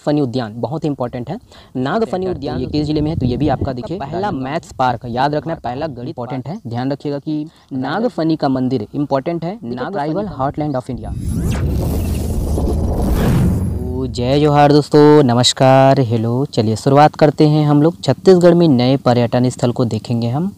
funny उद्यान बहुत ही important है नाग फनी उद्यान ये किस जिले में है तो ये भी आपका तो देखिए पहला मैथ्स पार्क याद रखना पहला गणित इंपॉर्टेंट है ध्यान रखिएगा कि नाग फनी का मंदिर इंपॉर्टेंट है तो नाग ट्राइबल हार्टलैंड ऑफ इंडिया जय जोहार दोस्तों नमस्कार हेलो चलिए शुरुआत करते हैं हम लोग छत्तीसगढ़ में नए पर्यटन स्थल को देखेंगे हम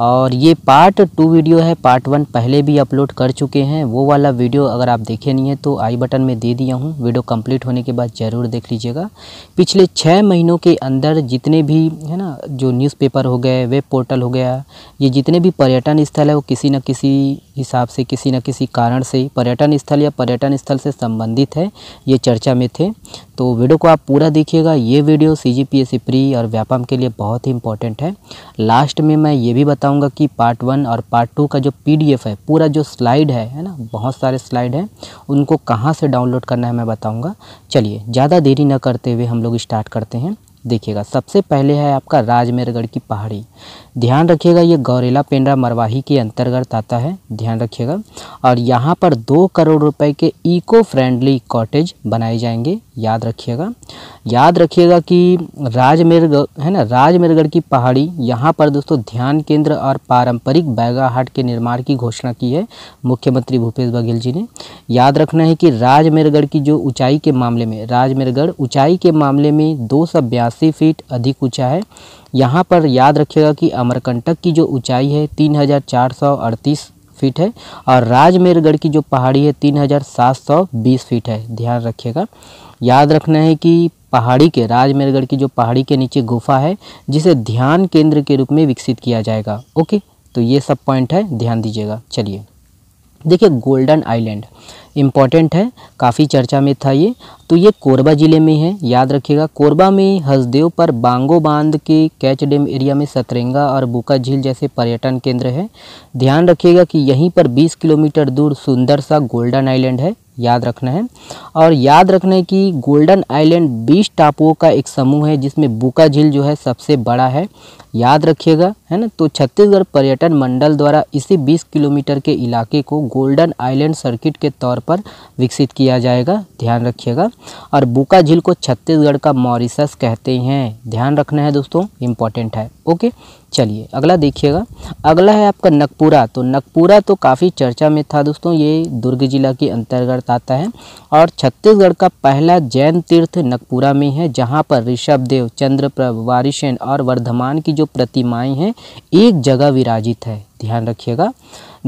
और ये पार्ट टू वीडियो है पार्ट वन पहले भी अपलोड कर चुके हैं वो वाला वीडियो अगर आप देखे नहीं है तो आई बटन में दे दिया हूँ वीडियो कंप्लीट होने के बाद ज़रूर देख लीजिएगा पिछले छः महीनों के अंदर जितने भी है ना जो न्यूज़पेपर हो गए वेब पोर्टल हो गया ये जितने भी पर्यटन स्थल है वो किसी न किसी हिसाब से किसी न किसी कारण से पर्यटन स्थल या पर्यटन स्थल से संबंधित है ये चर्चा में थे तो वीडियो को आप पूरा देखिएगा ये video C G P S C pre और व्यापम के लिए बहुत ही इंपॉर्टेंट है लास्ट में मैं ये भी बताऊंगा कि पार्ट वन और पार्ट टू का जो पी डी एफ है पूरा जो स्लाइड है है ना बहुत सारे स्लाइड हैं उनको कहाँ से डाउनलोड करना है मैं बताऊँगा चलिए ज़्यादा देरी न करते हुए हम लोग स्टार्ट करते हैं देखिएगा सबसे पहले है आपका राजमेरगढ़ की पहाड़ी ध्यान रखिएगा ये गौरेला पेंड्रा मरवाही के अंतर्गत आता है ध्यान रखिएगा और यहाँ पर दो करोड़ रुपए के इको फ्रेंडली कॉटेज बनाए जाएंगे याद रखिएगा याद रखिएगा कि राजमेरगढ़ है ना राजमेरगढ़ की पहाड़ी यहाँ पर दोस्तों ध्यान केंद्र और पारंपरिक बैगाहाट के निर्माण की घोषणा की है मुख्यमंत्री भूपेश बघेल जी ने याद रखना है कि राजमेरगढ़ की जो ऊंचाई के मामले में राजमेरगढ़ ऊंचाई के मामले में दो फीट अधिक ऊँचा है यहाँ पर याद रखिएगा कि अमरकंटक की जो ऊँचाई है तीन फीट है और राजमेरगढ़ की जो पहाड़ी है तीन फीट है ध्यान रखिएगा याद रखना है कि पहाड़ी के राजमेरगढ़ की जो पहाड़ी के नीचे गुफा है जिसे ध्यान केंद्र के रूप में विकसित किया जाएगा ओके तो ये सब पॉइंट है ध्यान दीजिएगा चलिए देखिए गोल्डन आइलैंड इम्पॉर्टेंट है काफ़ी चर्चा में था ये तो ये कोरबा ज़िले में है याद रखिएगा कोरबा में हसदेव पर बांगो बांध के कैच डैम एरिया में सतरेंगा और बुका झील जैसे पर्यटन केंद्र है ध्यान रखिएगा कि यहीं पर 20 किलोमीटर दूर सुंदर सा गोल्डन आइलैंड है याद रखना है और याद रखना है कि गोल्डन आइलैंड बीस टापुओं का एक समूह है जिसमें बुका झील जो है सबसे बड़ा है याद रखिएगा है ना तो छत्तीसगढ़ पर्यटन मंडल द्वारा इसी 20 किलोमीटर के इलाके को गोल्डन आइलैंड सर्किट के तौर पर विकसित किया जाएगा ध्यान रखिएगा और बुका झील को छत्तीसगढ़ का मॉरिसस कहते हैं ध्यान रखना है दोस्तों इम्पॉर्टेंट है ओके चलिए अगला देखिएगा अगला है आपका नकपुरा तो नकपुरा तो काफ़ी चर्चा में था दोस्तों ये दुर्ग जिला के अंतर्गत आता है और छत्तीसगढ़ का पहला जैन तीर्थ नकपुरा में है जहाँ पर ऋषभ देव चंद्रप्रभ वारिशेन और वर्धमान की जो प्रतिमाएं हैं एक जगह विराजित है ध्यान रखिएगा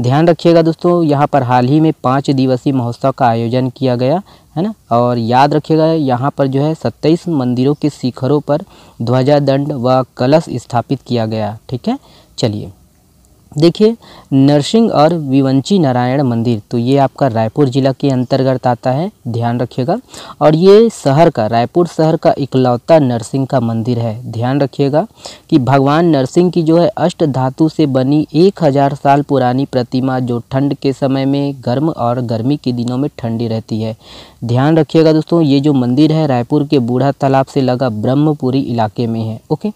ध्यान रखिएगा दोस्तों यहाँ पर हाल ही में पाँच दिवसीय महोत्सव का आयोजन किया गया है ना और याद रखिएगा यहाँ पर जो है सत्ताईस मंदिरों के शिखरों पर ध्वजा दंड व कलश स्थापित किया गया ठीक है चलिए देखिए नरसिंह और विवंची नारायण मंदिर तो ये आपका रायपुर ज़िला के अंतर्गत आता है ध्यान रखिएगा और ये शहर का रायपुर शहर का इकलौता नरसिंह का मंदिर है ध्यान रखिएगा कि भगवान नरसिंह की जो है अष्ट धातु से बनी एक हज़ार साल पुरानी प्रतिमा जो ठंड के समय में गर्म और गर्मी के दिनों में ठंडी रहती है ध्यान रखिएगा दोस्तों ये जो मंदिर है रायपुर के बूढ़ा तालाब से लगा ब्रह्मपुरी इलाके में है ओके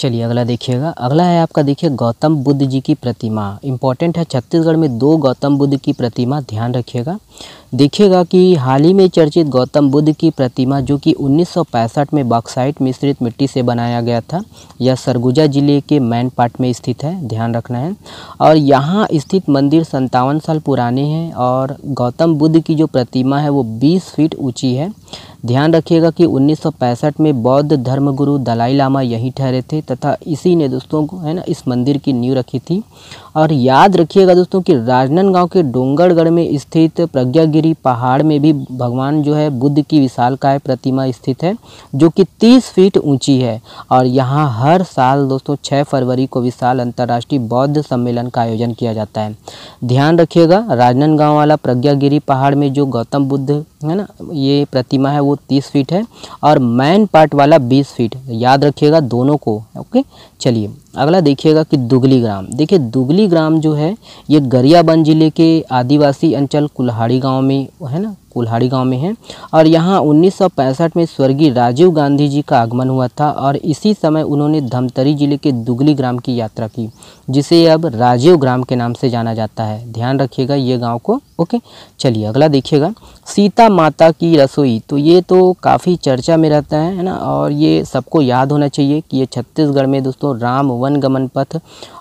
चलिए अगला देखिएगा अगला है आपका देखिए गौतम बुद्ध जी की प्रतिमा इंपॉर्टेंट है छत्तीसगढ़ में दो गौतम बुद्ध की प्रतिमा ध्यान रखिएगा देखिएगा कि हाल ही में चर्चित गौतम बुद्ध की प्रतिमा जो कि 1965 में बॉक्साइट मिश्रित मिट्टी से बनाया गया था यह सरगुजा जिले के मैन पार्ट में स्थित है ध्यान रखना है और यहाँ स्थित मंदिर संतावन साल पुराने हैं और गौतम बुद्ध की जो प्रतिमा है वो 20 फीट ऊंची है ध्यान रखिएगा कि 1965 में बौद्ध धर्मगुरु दलाई लामा यहीं ठहरे थे तथा इसी ने दोस्तों को है ना इस मंदिर की नींव रखी थी और याद रखिएगा दोस्तों कि राजनांदगांव के डोंगरगढ़ में स्थित प्रज्ञागिरी पहाड़ में भी भगवान जो है बुद्ध की विशालकाय प्रतिमा स्थित है जो कि तीस फीट ऊंची है और यहाँ हर साल दोस्तों छः फरवरी को विशाल अंतर्राष्ट्रीय बौद्ध सम्मेलन का आयोजन किया जाता है ध्यान रखिएगा राजनांदगांव वाला प्रज्ञागिरी पहाड़ में जो गौतम बुद्ध है ना ये प्रतिमा है वो तीस फीट है और मैन पार्ट वाला बीस फीट याद रखिएगा दोनों को ओके चलिए अगला देखिएगा कि दुगली ग्राम देखिए दुगली ग्राम जो है ये गरियाबंद ज़िले के आदिवासी अंचल कुल्हाड़ी गांव में है ना कुल्हाड़ी गांव में है और यहां 1965 में स्वर्गीय राजीव गांधी जी का आगमन हुआ था और इसी समय उन्होंने धमतरी जिले के दुगली ग्राम की यात्रा की जिसे अब राजीव ग्राम के नाम से जाना जाता है ध्यान रखिएगा ये गाँव को ओके चलिए अगला देखिएगा सीता माता की रसोई तो ये तो काफ़ी चर्चा में रहता है है ना और ये सबको याद होना चाहिए कि ये छत्तीसगढ़ में दोस्तों राम वन गमन पथ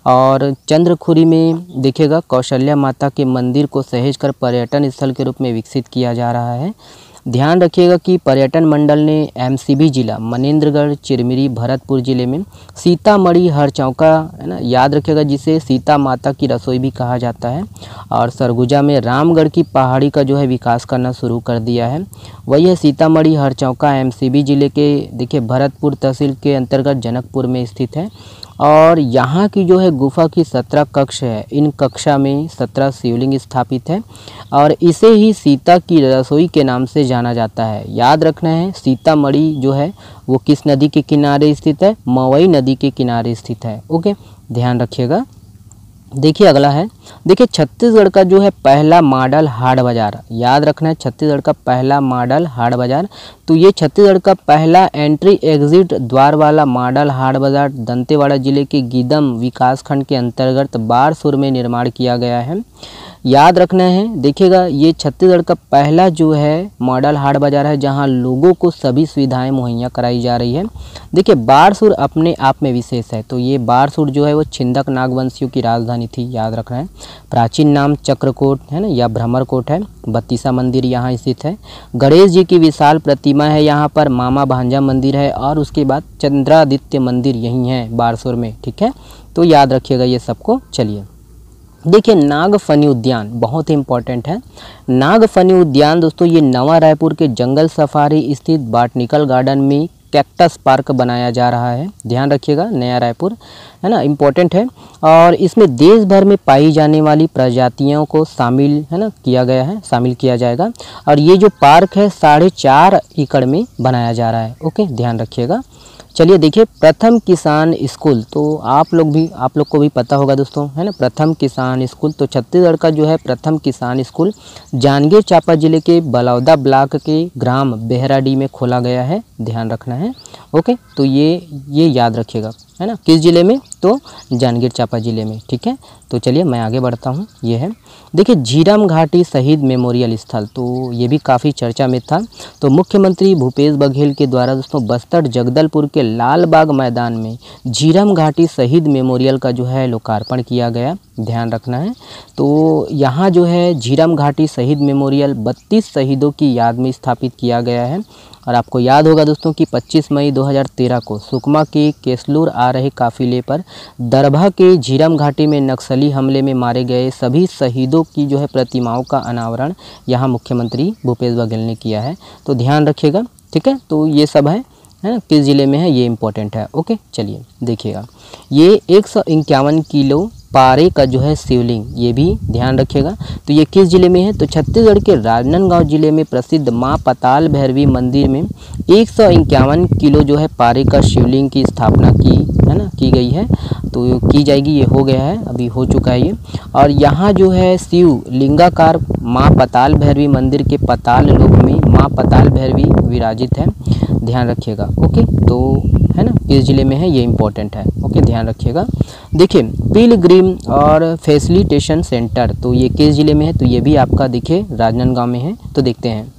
और चंद्रखुरी में देखिएगा कौशल्या माता के मंदिर को सहेज कर पर्यटन स्थल के रूप में विकसित किया जा रहा है ध्यान रखिएगा कि पर्यटन मंडल ने एमसीबी जिला मनेंद्रगढ़ चिरमिरी भरतपुर जिले में सीतामढ़ी हर चौका है ना याद रखिएगा जिसे सीता माता की रसोई भी कहा जाता है और सरगुजा में रामगढ़ की पहाड़ी का जो है विकास करना शुरू कर दिया है वही है सीतामढ़ी हर चौका एम जिले के देखिए भरतपुर तहसील के अंतर्गत जनकपुर में स्थित है और यहाँ की जो है गुफा की सत्रह कक्ष है इन कक्षा में सत्रह शिवलिंग स्थापित है और इसे ही सीता की रसोई के नाम से जाना जाता है याद रखना है सीतामढ़ी जो है वो किस नदी के किनारे स्थित है मवई नदी के किनारे स्थित है ओके ध्यान रखिएगा देखिए अगला है देखिए छत्तीसगढ़ का जो है पहला मॉडल हाट बाज़ार याद रखना है छत्तीसगढ़ का पहला मॉडल हाट बाज़ार तो ये छत्तीसगढ़ का पहला एंट्री एग्जिट द्वार वाला मॉडल हाट बाज़ार दंतेवाड़ा जिले के गीदम विकासखंड के अंतर्गत बारसूर में निर्माण किया गया है याद रखना है देखिएगा ये छत्तीसगढ़ का पहला जो है मॉडल हाट बाज़ार है जहाँ लोगों को सभी सुविधाएं मुहैया कराई जा रही है देखिए बारसूर अपने आप में विशेष है तो ये बारसूर जो है वो छिंदक नागवंशियों की राजधानी थी याद रखना है प्राचीन नाम चक्रकोट है ना या भ्रमरकोट है बत्तीसा मंदिर यहाँ स्थित है गणेश जी की विशाल प्रतिमा है यहाँ पर मामा भांजा मंदिर है और उसके बाद चंद्रादित्य मंदिर यहीं है बारसूर में ठीक है तो याद रखिएगा ये सबको चलिए देखिए नाग फनी उद्यान बहुत ही इम्पोर्टेंट है नाग फनी उद्यान दोस्तों ये नवा रायपुर के जंगल सफारी स्थित बाटनिकल गार्डन में कैक्टस पार्क बनाया जा रहा है ध्यान रखिएगा नया रायपुर है ना इम्पोर्टेंट है और इसमें देश भर में पाई जाने वाली प्रजातियों को शामिल है ना किया गया है शामिल किया जाएगा और ये जो पार्क है साढ़े चार एकड़ में बनाया जा रहा है ओके ध्यान रखिएगा चलिए देखिए प्रथम किसान स्कूल तो आप लोग भी आप लोग को भी पता होगा दोस्तों है ना प्रथम किसान स्कूल तो छत्तीसगढ़ का जो है प्रथम किसान स्कूल जांजगीर चांपा जिले के बलौदा ब्लॉक के ग्राम बेहराडी में खोला गया है ध्यान रखना है ओके तो ये ये याद रखिएगा है ना किस ज़िले में तो जांजगीर चांपा ज़िले में ठीक है तो चलिए मैं आगे बढ़ता हूँ ये है देखिए झीराम घाटी शहीद मेमोरियल स्थल तो ये भी काफ़ी चर्चा में था तो मुख्यमंत्री भूपेश बघेल के द्वारा दोस्तों बस्तर जगदलपुर के लाल बाग मैदान में झीराम घाटी शहीद मेमोरियल का जो है लोकार्पण किया गया ध्यान रखना है तो यहाँ जो है झीराम घाटी शहीद मेमोरियल बत्तीस शहीदों की याद में स्थापित किया गया है और आपको याद होगा दोस्तों कि 25 मई 2013 को सुकमा के केसलूर आ रहे काफिले पर दरभा के झीरम घाटी में नक्सली हमले में मारे गए सभी शहीदों की जो है प्रतिमाओं का अनावरण यहाँ मुख्यमंत्री भूपेश बघेल ने किया है तो ध्यान रखिएगा ठीक है तो ये सब है है ना किस ज़िले में है ये इम्पोर्टेंट है ओके चलिए देखिएगा ये एक सौ इक्यावन किलो पारे का जो है शिवलिंग ये भी ध्यान रखिएगा तो ये किस ज़िले में है तो छत्तीसगढ़ के राजनांदगांव ज़िले में प्रसिद्ध माँ पताल भैरवी मंदिर में एक सौ इक्यावन किलो जो है पारे का शिवलिंग की स्थापना की है ना की गई है तो की जाएगी ये हो गया है अभी हो चुका है ये और यहाँ जो है शिव लिंगाकार माँ पताल भैरवी मंदिर के पताल लोक में माँ पताल भैरवी विराजित है ध्यान रखिएगा ओके तो है ना किस ज़िले में है ये इंपॉर्टेंट है ओके ध्यान रखिएगा देखिए ग्रीम और फैसिलिटेशन सेंटर तो ये किस ज़िले में है तो ये भी आपका देखिए राजनांदगांव में है तो देखते हैं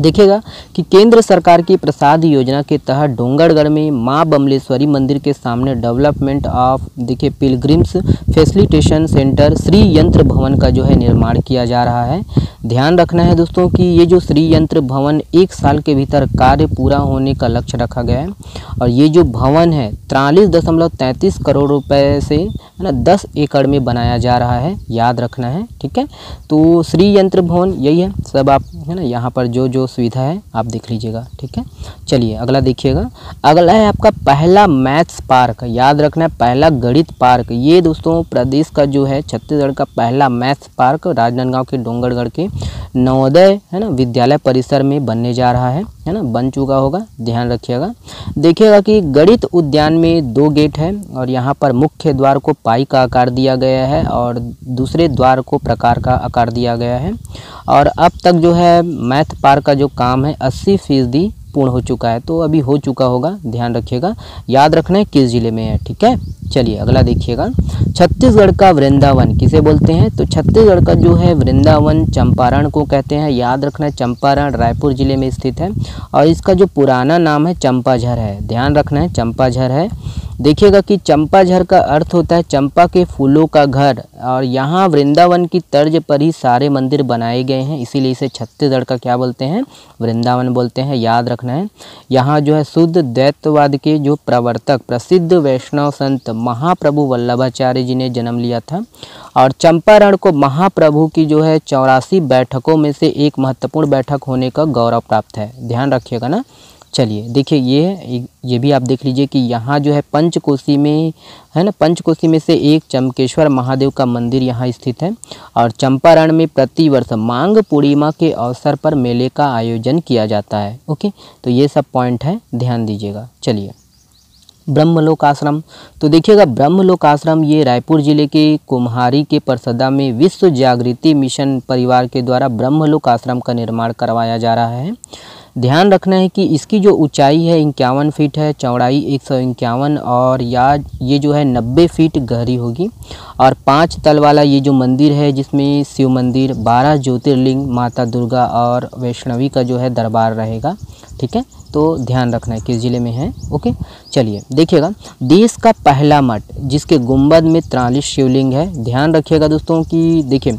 देखिएगा कि केंद्र सरकार की प्रसाद योजना के तहत डोंगरगढ़ में मां बमलेश्वरी मंदिर के सामने डेवलपमेंट ऑफ देखिए पिलग्रिम्स फैसिलिटेशन सेंटर श्री यंत्र भवन का जो है निर्माण किया जा रहा है ध्यान रखना है दोस्तों कि ये जो श्री यंत्र भवन एक साल के भीतर कार्य पूरा होने का लक्ष्य रखा गया है और ये जो भवन है तिरालीस दशमलव तैंतीस करोड़ रुपए से है ना दस एकड़ में बनाया जा रहा है याद रखना है ठीक है तो श्री यंत्र भवन यही है सब आप है ना यहाँ पर जो जो सुविधा है आप देख लीजिएगा ठीक है चलिए अगला देखिएगा अगला है आपका पहला मैथ्स पार्क याद रखना है पहला गणित पार्क ये दोस्तों प्रदेश का जो है छत्तीसगढ़ का पहला मैथ्स पार्क राजनांदगांव के डोंगरगढ़ के नवोदय है ना विद्यालय परिसर में बनने जा रहा है है ना बन चुका होगा ध्यान रखिएगा देखिएगा कि गणित उद्यान में दो गेट है और यहाँ पर मुख्य द्वार को पाई का आकार दिया गया है और दूसरे द्वार को प्रकार का आकार दिया गया है और अब तक जो है मैथ पार्क का जो काम है अस्सी फीसदी पूर्ण हो चुका है तो अभी हो चुका होगा ध्यान रखिएगा याद रखना है किस ज़िले में है ठीक है चलिए अगला देखिएगा छत्तीसगढ़ का वृंदावन किसे बोलते हैं तो छत्तीसगढ़ का जो है वृंदावन चंपारण को कहते हैं याद रखना है चंपारण रायपुर ज़िले में स्थित है और इसका जो पुराना नाम है चंपाझर है ध्यान रखना है चंपाझर है देखिएगा कि चंपाझर का अर्थ होता है चंपा के फूलों का घर और यहाँ वृंदावन की तर्ज पर ही सारे मंदिर बनाए गए हैं इसीलिए इसे छत्तीसगढ़ का क्या बोलते हैं वृंदावन बोलते हैं याद रख रखना है यहाँ जो है शुद्ध दैत्यवाद के जो प्रवर्तक प्रसिद्ध वैष्णव संत महाप्रभु वल्लभाचार्य जी ने जन्म लिया था और चंपारण को महाप्रभु की जो है चौरासी बैठकों में से एक महत्वपूर्ण बैठक होने का गौरव प्राप्त है ध्यान रखिएगा ना चलिए देखिए ये ये भी आप देख लीजिए कि यहाँ जो है पंचकोशी में है ना पंचकोशी में से एक चमकेश्वर महादेव का मंदिर यहाँ स्थित है और चंपारण में प्रतिवर्ष मांग पूर्णिमा के अवसर पर मेले का आयोजन किया जाता है ओके तो ये सब पॉइंट है ध्यान दीजिएगा चलिए ब्रह्मलोक आश्रम तो देखिएगा ब्रह्मलोक आश्रम ये रायपुर ज़िले के कुम्हारी के परसदा में विश्व जागृति मिशन परिवार के द्वारा ब्रह्मलोक आश्रम का निर्माण करवाया जा रहा है ध्यान रखना है कि इसकी जो ऊंचाई है इक्यावन फीट है चौड़ाई एक सौ इक्यावन और या ये जो है नब्बे फीट गहरी होगी और पांच तल वाला ये जो मंदिर है जिसमें शिव मंदिर बारह ज्योतिर्लिंग माता दुर्गा और वैष्णवी का जो है दरबार रहेगा ठीक है तो ध्यान रखना है किस ज़िले में है ओके चलिए देखिएगा देश का पहला मठ जिसके गुंबद में त्रालीस शिवलिंग है ध्यान रखिएगा दोस्तों कि देखिए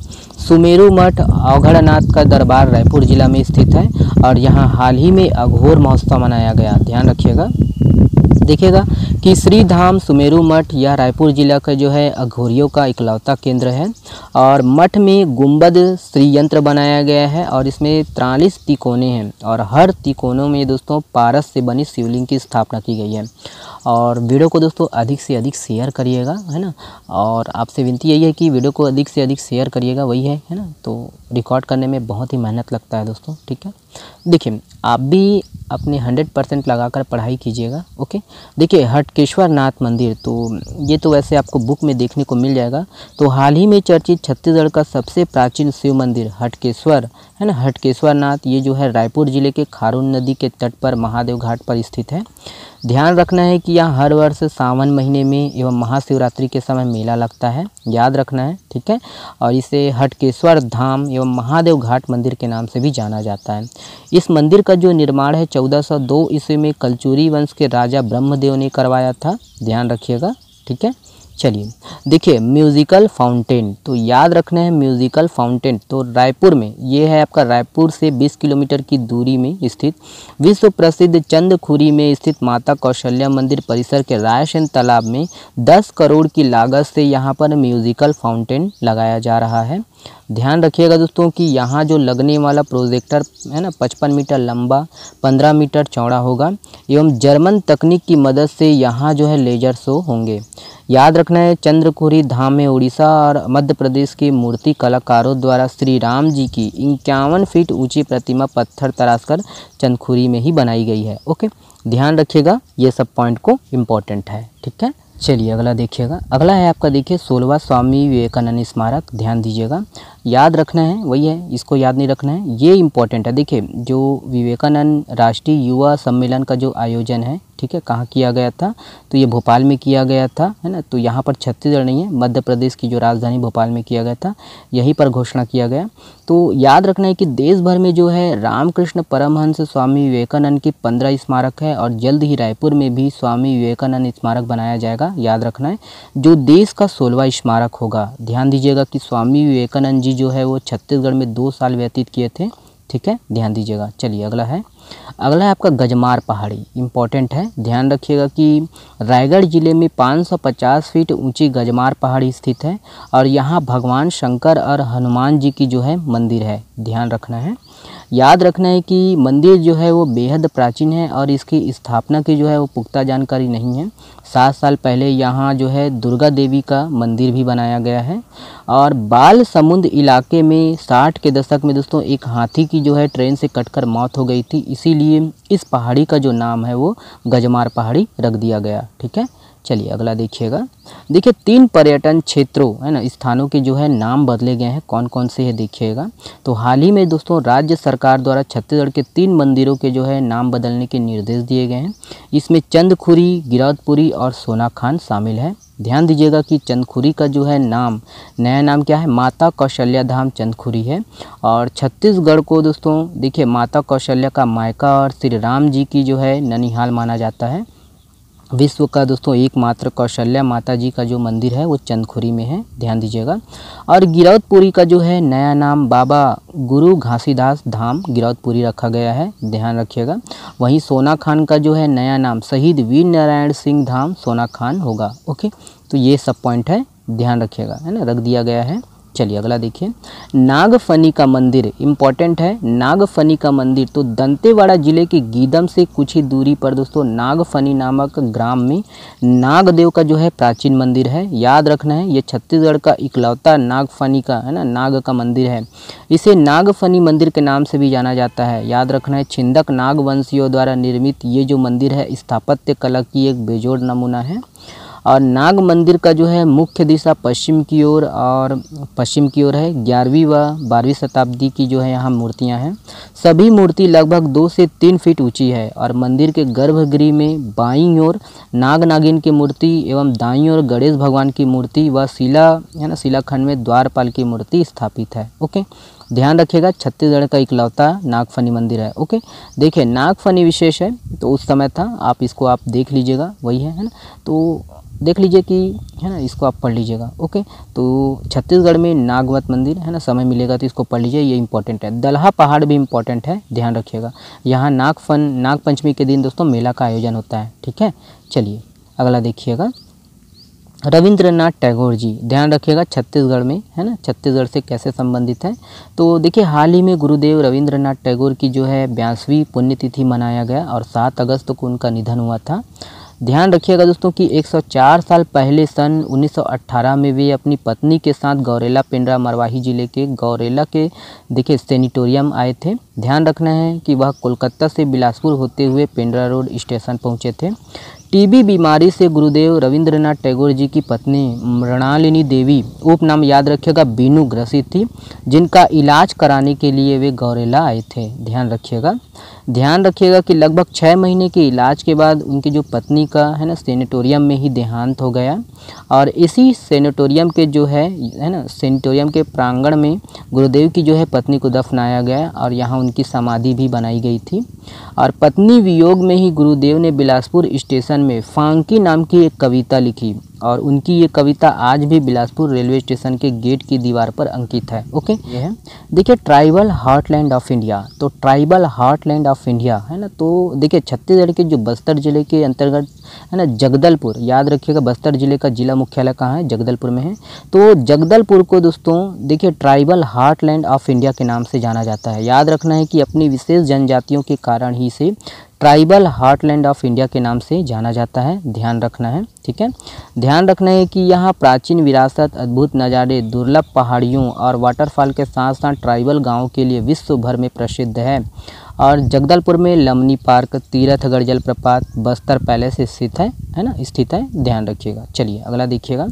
सुमेरु मठ अवघड़ानाथ का दरबार रायपुर ज़िला में स्थित है और यहाँ हाल ही में अघोर महोत्सव मनाया गया ध्यान रखिएगा देखिएगा कि श्री धाम सुमेरु मठ यह रायपुर ज़िला का जो है अघोरियों का इकलौता केंद्र है और मठ में गुंबद श्री यंत्र बनाया गया है और इसमें तिरालीस तिकोने हैं और हर तिकोनों में दोस्तों पारस से बनी शिवलिंग की स्थापना की गई है और वीडियो को दोस्तों अधिक से अधिक शेयर करिएगा है ना और आपसे विनती यही है कि वीडियो को अधिक से अधिक शेयर करिएगा वही है है ना तो रिकॉर्ड करने में बहुत ही मेहनत लगता है दोस्तों ठीक है देखिए आप भी अपने हंड्रेड परसेंट लगा कर पढ़ाई कीजिएगा ओके देखिए हटकेश्वर नाथ मंदिर तो ये तो वैसे आपको बुक में देखने को मिल जाएगा तो हाल ही में चर्चित छत्तीसगढ़ का सबसे प्राचीन शिव मंदिर हटकेश्वर है ना हटकेश्वरनाथ ये जो है रायपुर ज़िले के खारून नदी के तट पर महादेव घाट पर स्थित है ध्यान रखना है कि यहाँ हर वर्ष सावन महीने में एवं महाशिवरात्रि के समय मेला लगता है याद रखना है ठीक है और इसे हटकेश्वर धाम एवं महादेव घाट मंदिर के नाम से भी जाना जाता है इस मंदिर का जो निर्माण है 1402 ईस्वी में कलचूरी वंश के राजा ब्रह्मदेव ने करवाया था ध्यान रखिएगा ठीक है चलिए देखिए म्यूज़िकल फाउंटेन तो याद रखना है म्यूज़िकल फाउंटेन तो रायपुर में ये है आपका रायपुर से 20 किलोमीटर की दूरी में स्थित विश्व प्रसिद्ध चंदखुरी में स्थित माता कौशल्या मंदिर परिसर के रायसेन तालाब में 10 करोड़ की लागत से यहाँ पर म्यूज़िकल फाउंटेन लगाया जा रहा है ध्यान रखिएगा दोस्तों कि यहाँ जो लगने वाला प्रोजेक्टर है ना पचपन मीटर लंबा पंद्रह मीटर चौड़ा होगा एवं जर्मन तकनीक की मदद से यहाँ जो है लेजर शो होंगे याद रखना है चंद्रकोरी धाम में उड़ीसा और मध्य प्रदेश के मूर्ति कलाकारों द्वारा श्री राम जी की इक्यावन फीट ऊंची प्रतिमा पत्थर तराश कर चंदखुरी में ही बनाई गई है ओके ध्यान रखिएगा ये सब पॉइंट को इम्पॉर्टेंट है ठीक है चलिए अगला देखिएगा अगला है आपका देखिए सोलवा स्वामी विवेकानंद स्मारक ध्यान दीजिएगा याद रखना है वही है इसको याद नहीं रखना है ये इम्पोर्टेंट है देखिए जो विवेकानंद राष्ट्रीय युवा सम्मेलन का जो आयोजन है ठीक है कहाँ किया गया था तो ये भोपाल में किया गया था है ना तो यहाँ पर छत्तीसगढ़ नहीं है मध्य प्रदेश की जो राजधानी भोपाल में किया गया था यहीं पर घोषणा किया गया तो याद रखना है कि देश भर में जो है रामकृष्ण परमहंस स्वामी विवेकानंद के पंद्रह स्मारक है और जल्द ही रायपुर में भी स्वामी विवेकानंद स्मारक बनाया जाएगा याद रखना है जो देश का सोलवा स्मारक होगा ध्यान दीजिएगा कि स्वामी विवेकानंद जी जो है वो छत्तीसगढ़ में दो साल व्यतीत किए थे ठीक है ध्यान दीजिएगा चलिए अगला है अगला है आपका गजमार पहाड़ी इम्पॉर्टेंट है ध्यान रखिएगा कि रायगढ़ ज़िले में 550 फीट ऊंची गजमार पहाड़ी स्थित है और यहाँ भगवान शंकर और हनुमान जी की जो है मंदिर है ध्यान रखना है याद रखना है कि मंदिर जो है वो बेहद प्राचीन है और इसकी स्थापना की जो है वो पुख्ता जानकारी नहीं है सात साल पहले यहाँ जो है दुर्गा देवी का मंदिर भी बनाया गया है और बाल समुद्र इलाके में साठ के दशक में दोस्तों एक हाथी की जो है ट्रेन से कटकर मौत हो गई थी इसीलिए इस पहाड़ी का जो नाम है वो गजमार पहाड़ी रख दिया गया ठीक है चलिए अगला देखिएगा देखिए तीन पर्यटन क्षेत्रों है ना स्थानों के जो है नाम बदले गए हैं कौन कौन से है देखिएगा तो हाल ही में दोस्तों राज्य सरकार द्वारा छत्तीसगढ़ के तीन मंदिरों के जो है नाम बदलने के निर्देश दिए गए हैं इसमें चंदखुरी गिरौदपुरी और सोना खान शामिल है ध्यान दीजिएगा कि चंदखुरी का जो है नाम नया नाम क्या है माता कौशल्या धाम चंदखुरी है और छत्तीसगढ़ को दोस्तों देखिए माता कौशल्या का मायका और श्री राम जी की जो है ननिहाल माना जाता है विश्व का दोस्तों एकमात्र कौशल्या माता जी का जो मंदिर है वो चंदखुरी में है ध्यान दीजिएगा और गिरौतपुरी का जो है नया नाम बाबा गुरु घासीदास धाम गिरौतपुरी रखा गया है ध्यान रखिएगा वहीं सोना खान का जो है नया नाम शहीद वीर नारायण सिंह धाम सोना खान होगा ओके तो ये सब पॉइंट है ध्यान रखिएगा है ना रख दिया गया है चलिए अगला देखिए नागफनी का मंदिर इम्पॉर्टेंट है नागफनी का मंदिर तो दंतेवाड़ा जिले के गीदम से कुछ ही दूरी पर दोस्तों नागफनी नामक ग्राम में नागदेव का जो है प्राचीन मंदिर है याद रखना है ये छत्तीसगढ़ का इकलौता नागफनी का है ना नाग का मंदिर है इसे नागफनी मंदिर के नाम से भी जाना जाता है याद रखना है छिंदक नागवंशियों द्वारा निर्मित ये जो मंदिर है स्थापत्य कला की एक बेजोड़ नमूना है और नाग मंदिर का जो है मुख्य दिशा पश्चिम की ओर और पश्चिम की ओर है ग्यारहवीं व बारहवीं शताब्दी की जो है यहाँ मूर्तियाँ हैं सभी मूर्ति लगभग दो से तीन फीट ऊंची है और मंदिर के गर्भगृह में बाई ओर नाग नागिन की मूर्ति एवं दाई ओर गणेश भगवान की मूर्ति व शिला है ना शिलाखंड में द्वारपाल की मूर्ति स्थापित है ओके ध्यान रखिएगा छत्तीसगढ़ का इकलौता नागफनी मंदिर है ओके देखिए नागफनी विशेष है तो उस समय था आप इसको आप देख लीजिएगा वही है है ना तो देख लीजिए कि है ना इसको आप पढ़ लीजिएगा ओके तो छत्तीसगढ़ में नागवत मंदिर है ना समय मिलेगा तो इसको पढ़ लीजिए ये इंपॉर्टेंट है दलहा पहाड़ भी इंपॉर्टेंट है ध्यान रखिएगा यहाँ नागफन नागपंचमी के दिन दोस्तों मेला का आयोजन होता है ठीक है चलिए अगला देखिएगा रविंद्रनाथ टैगोर जी ध्यान रखिएगा छत्तीसगढ़ में है ना छत्तीसगढ़ से कैसे संबंधित है तो देखिए हाल ही में गुरुदेव रविंद्रनाथ टैगोर की जो है बयासवीं पुण्यतिथि मनाया गया और सात अगस्त को उनका निधन हुआ था ध्यान रखिएगा दोस्तों कि 104 साल पहले सन 1918 में वे अपनी पत्नी के साथ गौरेला पेंड्रा मरवाही जिले के गौरेला के देखिए सेनिटोरियम आए थे ध्यान रखना है कि वह कोलकाता से बिलासपुर होते हुए पेंड्रा रोड स्टेशन पहुंचे थे टीबी बीमारी से गुरुदेव रविंद्रनाथ टैगोर जी की पत्नी मृणालिनी देवी उपनाम याद रखिएगा बीनू ग्रसित थी जिनका इलाज कराने के लिए वे गौरेला आए थे ध्यान रखिएगा ध्यान रखिएगा कि लगभग छः महीने के इलाज के बाद उनकी जो पत्नी का है ना सेनेटोरियम में ही देहांत हो गया और इसी सेनेटोरियम के जो है है ना सेनेटोरियम के प्रांगण में गुरुदेव की जो है पत्नी को दफनाया गया और यहाँ उनकी समाधि भी बनाई गई थी और पत्नी वियोग में ही गुरुदेव ने बिलासपुर स्टेशन में फांकी नाम की एक कविता लिखी और उनकी ये कविता आज भी बिलासपुर रेलवे स्टेशन के गेट की दीवार पर अंकित है ओके ये है देखिए ट्राइबल हार्टलैंड ऑफ इंडिया तो ट्राइबल हार्टलैंड ऑफ इंडिया है ना तो देखिए छत्तीसगढ़ के जो बस्तर ज़िले के अंतर्गत है ना जगदलपुर याद रखिएगा बस्तर ज़िले का जिला मुख्यालय कहाँ है जगदलपुर में है तो जगदलपुर को दोस्तों देखिए ट्राइबल हार्टलैंड ऑफ इंडिया के नाम से जाना जाता है याद रखना है कि अपनी विशेष जनजातियों के कारण ही से ट्राइबल हार्टलैंड ऑफ इंडिया के नाम से जाना जाता है ध्यान रखना है ठीक है ध्यान रखना है कि यहाँ प्राचीन विरासत अद्भुत नज़ारे दुर्लभ पहाड़ियों और वाटरफॉल के साथ साथ ट्राइबल गाँव के लिए विश्व भर में प्रसिद्ध है और जगदलपुर में लमनी पार्क तीरथगढ़ जलप्रपात बस्तर पैलेस स्थित है है ना स्थित है ध्यान रखिएगा चलिए अगला देखिएगा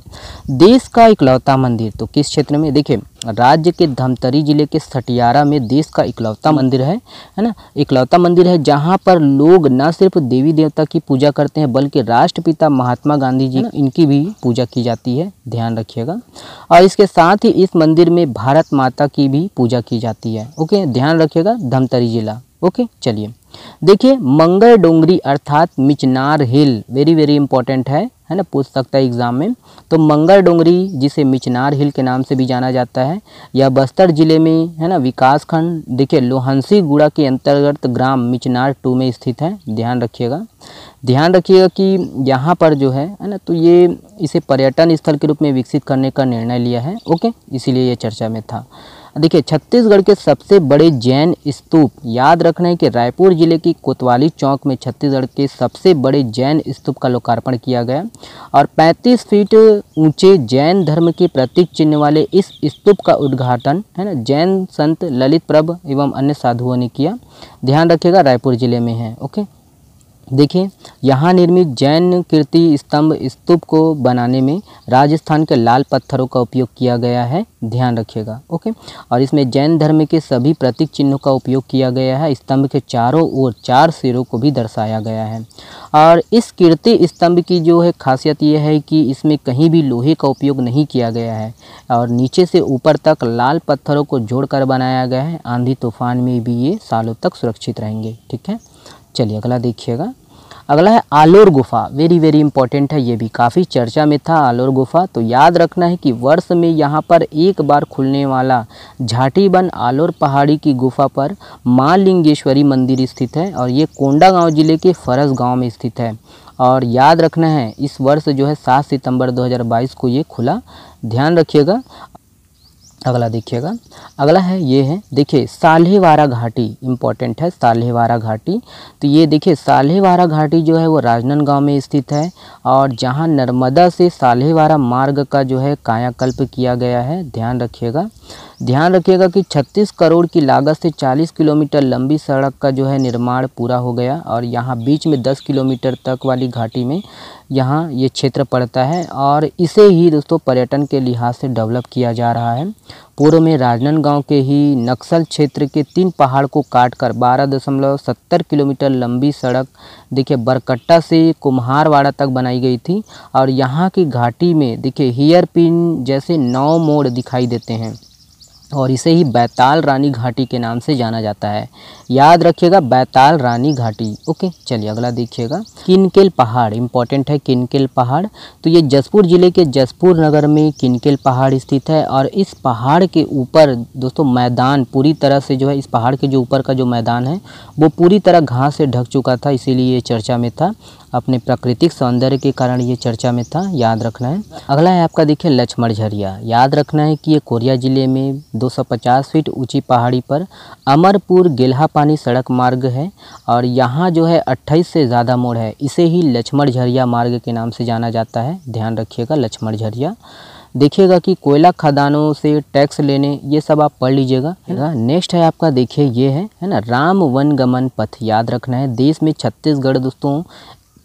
देश का इकलौता मंदिर तो किस क्षेत्र में देखिए राज्य के धमतरी ज़िले के सटियारा में देश का इकलौता मंदिर है है ना इकलौता मंदिर है जहाँ पर लोग न सिर्फ देवी देवता की पूजा करते हैं बल्कि राष्ट्रपिता महात्मा गांधी जी इनकी भी पूजा की जाती है ध्यान रखिएगा और इसके साथ ही इस मंदिर में भारत माता की भी पूजा की जाती है ओके ध्यान रखिएगा धमतरी ज़िला ओके चलिए देखिए मंगल डोंगरी अर्थात Michnar hill very very important है है ना पूछ सकता है एग्ज़ाम में तो मंगल डोंगरी जिसे मिचनार हिल के नाम से भी जाना जाता है यह बस्तर जिले में है ना विकास खंड देखिए लोहंसी गुड़ा के अंतर्गत ग्राम मिचनार टू में स्थित है ध्यान रखिएगा ध्यान रखिएगा कि यहाँ पर जो है है ना तो ये इसे पर्यटन स्थल के रूप में विकसित करने का निर्णय लिया है ओके इसीलिए ये चर्चा में था देखिए छत्तीसगढ़ के सबसे बड़े जैन स्तूप याद रखना है कि रायपुर जिले की कोतवाली चौक में छत्तीसगढ़ के सबसे बड़े जैन स्तूप का लोकार्पण किया गया और 35 फीट ऊंचे जैन धर्म के प्रतीक चिन्ह वाले इस स्तूप का उद्घाटन है ना जैन संत ललित प्रभ एवं अन्य साधुओं ने किया ध्यान रखिएगा रायपुर जिले में है ओके देखिए यहाँ निर्मित जैन कीर्ति स्तंभ स्तूप को बनाने में राजस्थान के लाल पत्थरों का उपयोग किया गया है ध्यान रखिएगा ओके और इसमें जैन धर्म के सभी प्रतीक चिन्हों का उपयोग किया गया है स्तंभ के चारों ओर चार सिरों को भी दर्शाया गया है और इस कीर्ति स्तंभ की जो है खासियत ये है कि इसमें कहीं भी लोहे का उपयोग नहीं किया गया है और नीचे से ऊपर तक लाल पत्थरों को जोड़कर बनाया गया है आंधी तूफान में भी ये सालों तक सुरक्षित रहेंगे ठीक है चलिए अगला देखिएगा अगला है आलोर गुफा वेरी वेरी इंपॉर्टेंट है ये भी काफ़ी चर्चा में था आलोर गुफा तो याद रखना है कि वर्ष में यहाँ पर एक बार खुलने वाला झाटी बन आलोर पहाड़ी की गुफा पर माँ लिंगेश्वरी मंदिर स्थित है और ये कोंडागांव जिले के फरस गाँव में स्थित है और याद रखना है इस वर्ष जो है सात सितंबर दो को ये खुला ध्यान रखिएगा अगला देखिएगा अगला है ये है देखिए साल्हेवारा घाटी इम्पॉर्टेंट है साल्हेवारा घाटी तो ये देखिए साल्हेवारा घाटी जो है वो राजनांदगांव में स्थित है और जहाँ नर्मदा से साल्हेवारा मार्ग का जो है कायाकल्प किया गया है ध्यान रखिएगा ध्यान रखिएगा कि 36 करोड़ की लागत से 40 किलोमीटर लंबी सड़क का जो है निर्माण पूरा हो गया और यहाँ बीच में 10 किलोमीटर तक वाली घाटी में यहाँ ये क्षेत्र पड़ता है और इसे ही दोस्तों पर्यटन के लिहाज से डेवलप किया जा रहा है पूर्व में राजनांदगांव के ही नक्सल क्षेत्र के तीन पहाड़ को काटकर 12.70 किलोमीटर लंबी सड़क देखिए बरकट्टा से कुम्हारवाड़ा तक बनाई गई थी और यहाँ की घाटी में देखिए हियर पिन जैसे नौ मोड़ दिखाई देते हैं और इसे ही बैताल रानी घाटी के नाम से जाना जाता है याद रखिएगा बैताल रानी घाटी ओके चलिए अगला देखिएगा किनकेल पहाड़ इंपॉर्टेंट है किनकेल पहाड़ तो ये जसपुर ज़िले के जसपुर नगर में किनकेल पहाड़ स्थित है और इस पहाड़ के ऊपर दोस्तों मैदान पूरी तरह से जो है इस पहाड़ के जो ऊपर का जो मैदान है वो पूरी तरह घास से ढक चुका था इसीलिए ये चर्चा में था अपने प्राकृतिक सौंदर्य के कारण ये चर्चा में था याद रखना है अगला है आपका देखिए लक्ष्मण झरिया याद रखना है कि ये कोरिया ज़िले में 250 फीट ऊंची पहाड़ी पर अमरपुर गेल्हा पानी सड़क मार्ग है और यहाँ जो है अट्ठाईस से ज़्यादा मोड़ है इसे ही लक्ष्मण झरिया मार्ग के नाम से जाना जाता है ध्यान रखिएगा लक्ष्मण झरिया देखिएगा कि कोयला खदानों से टैक्स लेने ये सब आप पढ़ लीजिएगा नेक्स्ट है आपका देखिए ये है है ना राम वनगमन पथ याद रखना है देश में छत्तीसगढ़ दोस्तों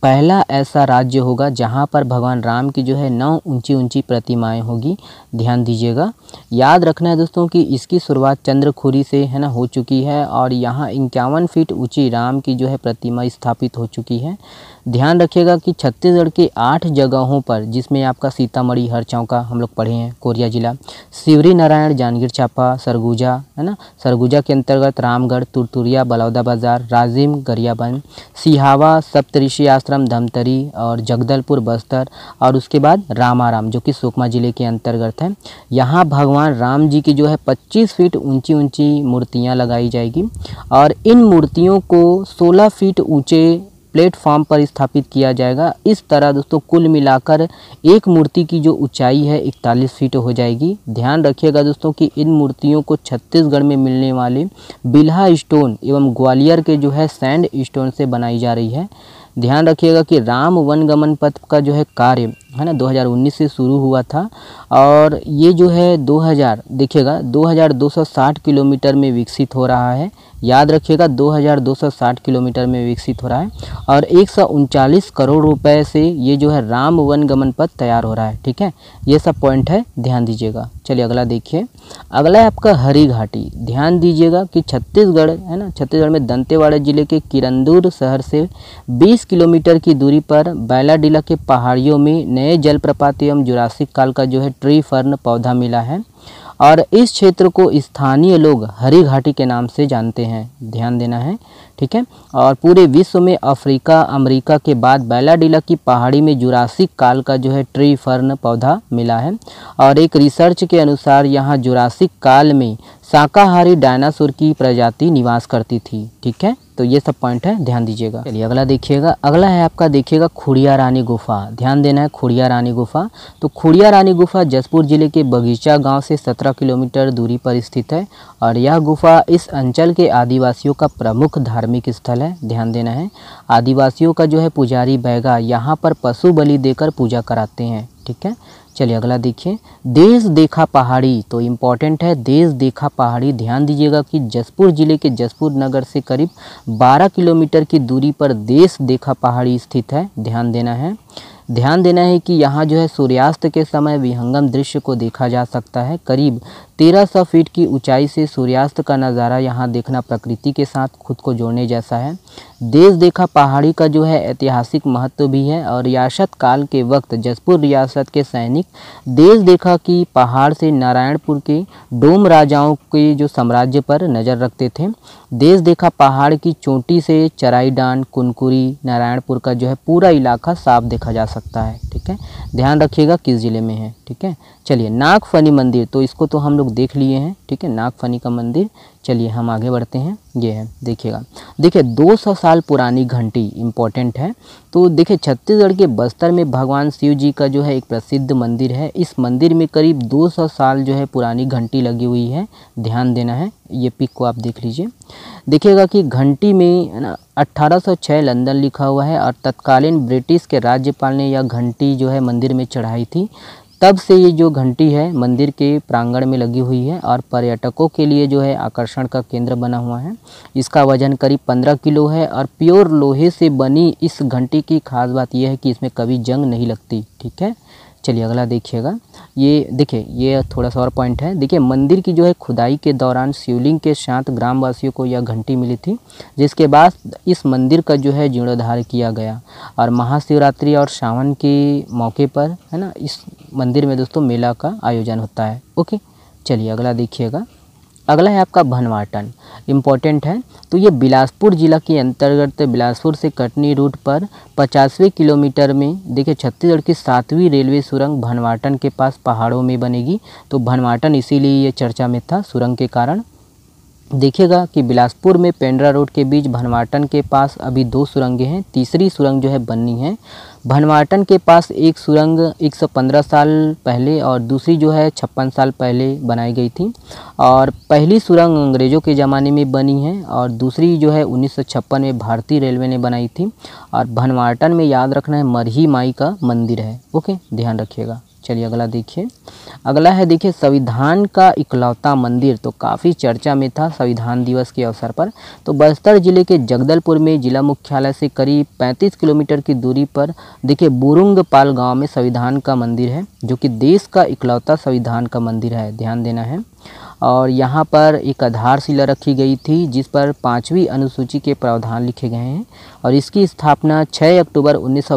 पहला ऐसा राज्य होगा जहाँ पर भगवान राम की जो है नौ ऊंची ऊंची प्रतिमाएं होगी ध्यान दीजिएगा याद रखना है दोस्तों कि इसकी शुरुआत चंद्रखुरी से है ना हो चुकी है और यहाँ इक्यावन फीट ऊंची राम की जो है प्रतिमा स्थापित हो चुकी है ध्यान रखिएगा कि छत्तीसगढ़ के आठ जगहों पर जिसमें आपका सीतामढ़ी हर चौका हम लोग पढ़े हैं कोरिया जिला शिवरी नारायण जांजगीर चापा सरगुजा है ना सरगुजा के अंतर्गत रामगढ़ तुरतुरिया बलौदा बाजार राजिम गरियाबंद सिहावा सप्तऋषि आश्रम धमतरी और जगदलपुर बस्तर और उसके बाद रामाराम जो कि सुकमा जिले के अंतर्गत है यहाँ भगवान राम जी की जो है पच्चीस फीट ऊँची ऊँची मूर्तियाँ लगाई जाएगी और इन मूर्तियों को सोलह फीट ऊँचे प्लेटफॉर्म पर स्थापित किया जाएगा इस तरह दोस्तों कुल मिलाकर एक मूर्ति की जो ऊंचाई है इकतालीस फीट हो जाएगी ध्यान रखिएगा दोस्तों कि इन मूर्तियों को छत्तीसगढ़ में मिलने वाले बिल्हा स्टोन एवं ग्वालियर के जो है सैंड स्टोन से बनाई जा रही है ध्यान रखिएगा कि राम वनगमन पथ का जो है कार्य है ना 2019 से शुरू हुआ था और ये जो है 2000 देखिएगा 2260 किलोमीटर में विकसित हो रहा है याद रखिएगा 2260 किलोमीटर में विकसित हो रहा है और एक करोड़ रुपए से ये जो है राम वनगमन पथ तैयार हो रहा है ठीक है ये सब पॉइंट है ध्यान दीजिएगा चलिए अगला देखिए अगला है आपका हरी घाटी ध्यान दीजिएगा कि छत्तीसगढ़ है ना छत्तीसगढ़ में दंतेवाड़ा जिले के किरंदूर शहर से 20 किलोमीटर की दूरी पर बैलाडीला के पहाड़ियों में नए नए जलप्रपात एवं जुरासिक काल का जो है ट्री फर्न पौधा मिला है और इस क्षेत्र को स्थानीय लोग हरी घाटी के नाम से जानते हैं ध्यान देना है ठीक है और पूरे विश्व में अफ्रीका अमेरिका के बाद बैलाडीला की पहाड़ी में जुरासिक काल का जो है ट्री फर्न पौधा मिला है और एक रिसर्च के अनुसार यहाँ जुरासिक काल में शाकाहारी डायनासोर की प्रजाति निवास करती थी ठीक है तो ये सब पॉइंट है ध्यान दीजिएगा चलिए अगला देखिएगा अगला है आपका देखिएगा खुड़िया रानी गुफा ध्यान देना है खुड़िया रानी गुफा तो खुड़िया रानी गुफा जसपुर जिले के बगीचा गांव से 17 किलोमीटर दूरी पर स्थित है और यह गुफा इस अंचल के आदिवासियों का प्रमुख धार्मिक स्थल है ध्यान देना है आदिवासियों का जो है पुजारी बैगा यहाँ पर पशु बलि देकर पूजा कराते हैं ठीक है चलिए अगला देखिए देश देखा पहाड़ी तो इम्पॉर्टेंट है देश देखा पहाड़ी ध्यान दीजिएगा कि जसपुर ज़िले के जसपुर नगर से करीब 12 किलोमीटर की दूरी पर देश देखा पहाड़ी स्थित है ध्यान देना है ध्यान देना है कि यहाँ जो है सूर्यास्त के समय विहंगम दृश्य को देखा जा सकता है करीब 1300 फीट की ऊंचाई से सूर्यास्त का नज़ारा यहाँ देखना प्रकृति के साथ खुद को जोड़ने जैसा है देश देखा पहाड़ी का जो है ऐतिहासिक महत्व भी है और रियासत काल के वक्त जसपुर रियासत के सैनिक देश देखा कि पहाड़ से नारायणपुर के डोम राजाओं के जो साम्राज्य पर नज़र रखते थे देश देखा पहाड़ की चोटी से चराईडान कुनकुरी नारायणपुर का जो है पूरा इलाका साफ देखा जा सकता सकता है ठीक है ध्यान रखिएगा किस ज़िले में है ठीक है चलिए नागफनी मंदिर तो इसको तो हम लोग देख लिए हैं ठीक है नागफनी का मंदिर चलिए हम आगे बढ़ते हैं ये है देखिएगा देखिए 200 साल पुरानी घंटी इम्पॉर्टेंट है तो देखिए छत्तीसगढ़ के बस्तर में भगवान शिव जी का जो है एक प्रसिद्ध मंदिर है इस मंदिर में करीब 200 साल जो है पुरानी घंटी लगी हुई है ध्यान देना है ये पिक को आप देख लीजिए देखिएगा कि घंटी में 1806 लंदन लिखा हुआ है और तत्कालीन ब्रिटिश के राज्यपाल ने यह घंटी जो है मंदिर में चढ़ाई थी तब से ये जो घंटी है मंदिर के प्रांगण में लगी हुई है और पर्यटकों के लिए जो है आकर्षण का केंद्र बना हुआ है इसका वजन करीब 15 किलो है और प्योर लोहे से बनी इस घंटी की खास बात यह है कि इसमें कभी जंग नहीं लगती ठीक है चलिए अगला देखिएगा ये देखिए ये थोड़ा सा और पॉइंट है देखिए मंदिर की जो है खुदाई के दौरान शिवलिंग के साथ ग्रामवासियों को यह घंटी मिली थी जिसके बाद इस मंदिर का जो है जीर्णोद्धार किया गया और महाशिवरात्रि और सावन के मौके पर है ना इस मंदिर में दोस्तों मेला का आयोजन होता है ओके चलिए अगला देखिएगा अगला है आपका भनवाटन इम्पोर्टेंट है तो ये बिलासपुर ज़िला के अंतर्गत बिलासपुर से कटनी रूट पर पचासवें किलोमीटर में देखिए छत्तीसगढ़ की सातवीं रेलवे सुरंग भनवाटन के पास पहाड़ों में बनेगी तो भनवाटन इसीलिए ये चर्चा में था सुरंग के कारण देखिएगा कि बिलासपुर में पेंड्रा रोड के बीच भनवाटन के पास अभी दो सुरंगें हैं तीसरी सुरंग जो है बननी है भनवाटन के पास एक सुरंग 115 साल पहले और दूसरी जो है छप्पन साल पहले बनाई गई थी और पहली सुरंग अंग्रेज़ों के ज़माने में बनी है और दूसरी जो है 1956 में भारतीय रेलवे ने बनाई थी और भनवाटन में याद रखना है मरही माई का मंदिर है ओके ध्यान रखिएगा चलिए अगला देखिए अगला है देखिए संविधान का इकलौता मंदिर तो काफ़ी चर्चा में था संविधान दिवस के अवसर पर तो बस्तर जिले के जगदलपुर में जिला मुख्यालय से करीब 35 किलोमीटर की दूरी पर देखिए बुरुंगपाल गांव में संविधान का मंदिर है जो कि देश का इकलौता संविधान का मंदिर है ध्यान देना है और यहाँ पर एक आधारशिला रखी गई थी जिस पर पाँचवीं अनुसूची के प्रावधान लिखे गए हैं और इसकी स्थापना 6 अक्टूबर उन्नीस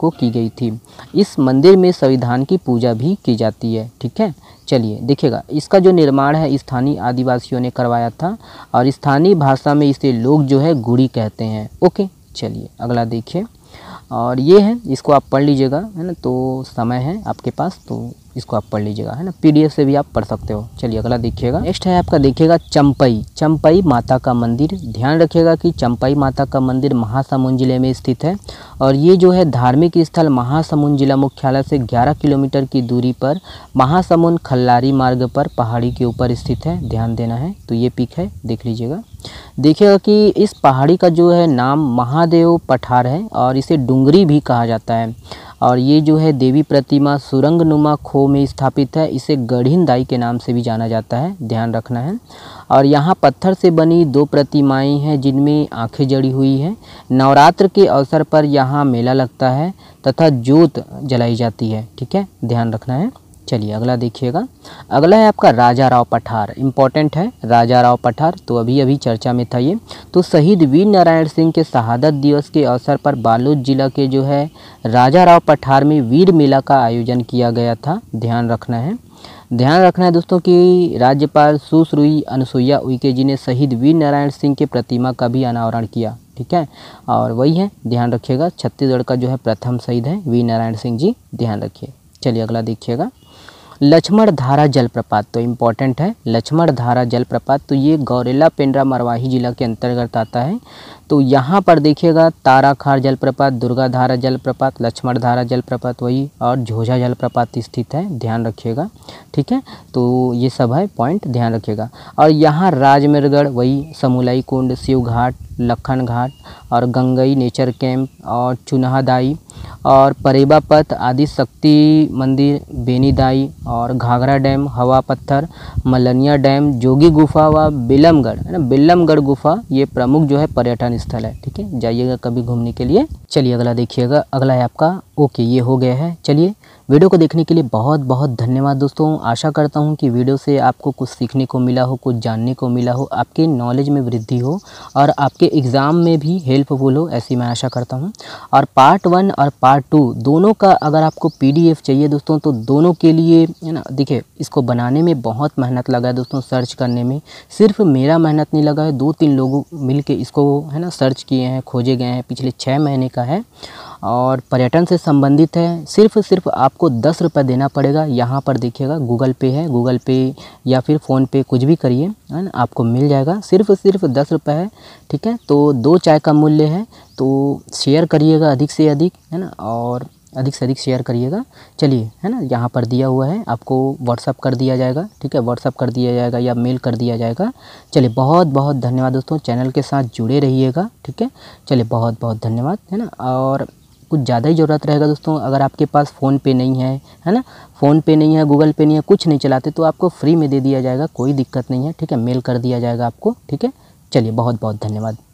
को की गई थी इस मंदिर में संविधान की पूजा भी की जाती है ठीक है चलिए देखिएगा इसका जो निर्माण है स्थानीय आदिवासियों ने करवाया था और स्थानीय भाषा में इसे लोग जो है गुड़ी कहते हैं ओके चलिए अगला देखिए और ये है इसको आप पढ़ लीजिएगा है ना तो समय है आपके पास तो इसको आप पढ़ लीजिएगा है ना पीडीएफ से भी आप पढ़ सकते हो चलिए अगला देखिएगा नेक्स्ट है आपका देखिएगा चंपई चंपई माता का मंदिर ध्यान रखिएगा कि चंपई माता का मंदिर महासमुंद जिले में स्थित है और ये जो है धार्मिक स्थल महासमुंद जिला मुख्यालय से 11 किलोमीटर की दूरी पर महासमुंद खल्लारी मार्ग पर पहाड़ी के ऊपर स्थित है ध्यान देना है तो ये पिक है देख लीजिएगा देखिएगा कि इस पहाड़ी का जो है नाम महादेव पठार है और इसे डूंगरी भी कहा जाता है और ये जो है देवी प्रतिमा सुरंग नुमा खो में स्थापित है इसे दाई के नाम से भी जाना जाता है ध्यान रखना है और यहाँ पत्थर से बनी दो प्रतिमाएं हैं जिनमें आंखें जड़ी हुई हैं नवरात्र के अवसर पर यहाँ मेला लगता है तथा जोत जलाई जाती है ठीक है ध्यान रखना है चलिए अगला देखिएगा अगला है आपका राजा राव पठार इम्पॉर्टेंट है राजा राव पठार तो अभी अभी चर्चा में था ये तो शहीद वीर नारायण सिंह के शहादत दिवस के अवसर पर बालोद जिला के जो है राजा राव पठार में वीर मेला का आयोजन किया गया था ध्यान रखना है ध्यान रखना है दोस्तों कि राज्यपाल सुश्रुई अनुसुईया उइके जी ने शहीद वीर नारायण सिंह की प्रतिमा का भी अनावरण किया ठीक है और वही है ध्यान रखिएगा छत्तीसगढ़ का जो है प्रथम शहीद है वीर नारायण सिंह जी ध्यान रखिए चलिए अगला देखिएगा लक्ष्मण धारा जलप्रपात तो इम्पॉर्टेंट है लक्ष्मण धारा जलप्रपात तो ये गौरेला पेंड्रा मरवाही जिला के अंतर्गत आता है तो यहाँ पर देखिएगा ताराखार जलप्रपात दुर्गा धारा जलप्रपात लक्ष्मण धारा जलप्रपात वही और झोझा जलप्रपात स्थित है ध्यान रखिएगा ठीक है तो ये सब है पॉइंट ध्यान रखिएगा और यहाँ राजमेरगढ़ वही समुलाई कुंड शिवघाट लखन घाट और गंगई नेचर कैंप और चुनहादाई और परेबा पथ आदि शक्ति मंदिर बेनीदाई और घाघरा डैम हवा पत्थर मलनिया डैम जोगी गुफा व बिलमगढ़ है ना बिलमगढ़ गुफा ये प्रमुख जो है पर्यटन स्थल है ठीक है जाइएगा कभी घूमने के लिए चलिए अगला देखिएगा अगला है आपका ओके ये हो गया है चलिए वीडियो को देखने के लिए बहुत बहुत धन्यवाद दोस्तों आशा करता हूँ कि वीडियो से आपको कुछ सीखने को मिला हो कुछ जानने को मिला हो आपके नॉलेज में वृद्धि हो और आपके एग्ज़ाम में भी हेल्पफुल हो ऐसी मैं आशा करता हूँ और पार्ट वन और पार्ट टू दोनों का अगर आपको पी चाहिए दोस्तों तो दोनों के लिए है ना देखिए इसको बनाने में बहुत मेहनत लगा है दोस्तों सर्च करने में सिर्फ मेरा मेहनत नहीं लगा है दो तीन लोगों मिल इसको है ना सर्च किए हैं खोजे गए हैं पिछले छः महीने का है और पर्यटन से संबंधित है सिर्फ़ सिर्फ़ आपको दस रुपये देना पड़ेगा यहाँ पर देखिएगा गूगल पे है गूगल पे या फिर फ़ोनपे कुछ भी करिए है ना आपको मिल जाएगा सिर्फ़ सिर्फ़ दस रुपये है ठीक है तो दो चाय का मूल्य है तो शेयर करिएगा अधिक से अधिक है ना और अधिक से अधिक शेयर करिएगा चलिए है ना यहाँ पर दिया हुआ है आपको व्हाट्सअप कर दिया जाएगा ठीक है व्हाट्सअप कर दिया जाएगा या मेल कर दिया जाएगा चलिए बहुत बहुत धन्यवाद दोस्तों चैनल के साथ जुड़े रहिएगा ठीक है चलिए बहुत बहुत धन्यवाद है ना और कुछ ज़्यादा ही ज़रूरत रहेगा दोस्तों अगर आपके पास फ़ोनपे नहीं है है ना पे नहीं है गूगल पे नहीं है कुछ नहीं चलाते तो आपको फ्री में दे दिया जाएगा कोई दिक्कत नहीं है ठीक है मेल कर दिया जाएगा आपको ठीक है चलिए बहुत बहुत धन्यवाद